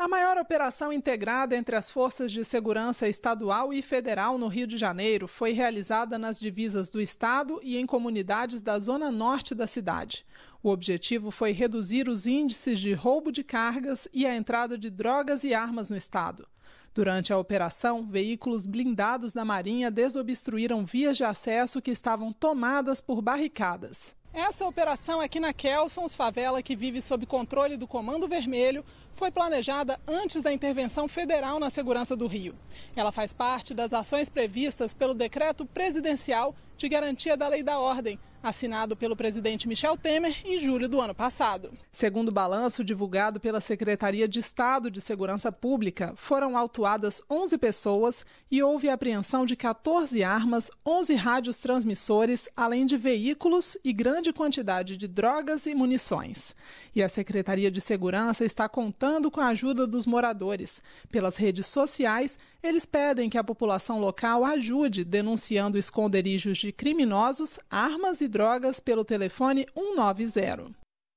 A maior operação integrada entre as forças de segurança estadual e federal no Rio de Janeiro foi realizada nas divisas do estado e em comunidades da zona norte da cidade. O objetivo foi reduzir os índices de roubo de cargas e a entrada de drogas e armas no estado. Durante a operação, veículos blindados da Marinha desobstruíram vias de acesso que estavam tomadas por barricadas. Essa operação aqui na Kelsons Favela, que vive sob controle do Comando Vermelho, foi planejada antes da intervenção federal na segurança do Rio. Ela faz parte das ações previstas pelo decreto presidencial de garantia da lei da ordem, assinado pelo presidente Michel Temer em julho do ano passado. Segundo o balanço divulgado pela Secretaria de Estado de Segurança Pública, foram autuadas 11 pessoas e houve apreensão de 14 armas, 11 rádios transmissores, além de veículos e grande quantidade de drogas e munições. E a Secretaria de Segurança está contando com a ajuda dos moradores. Pelas redes sociais, eles pedem que a população local ajude denunciando esconderijos de criminosos, armas e drogas pelo telefone 190.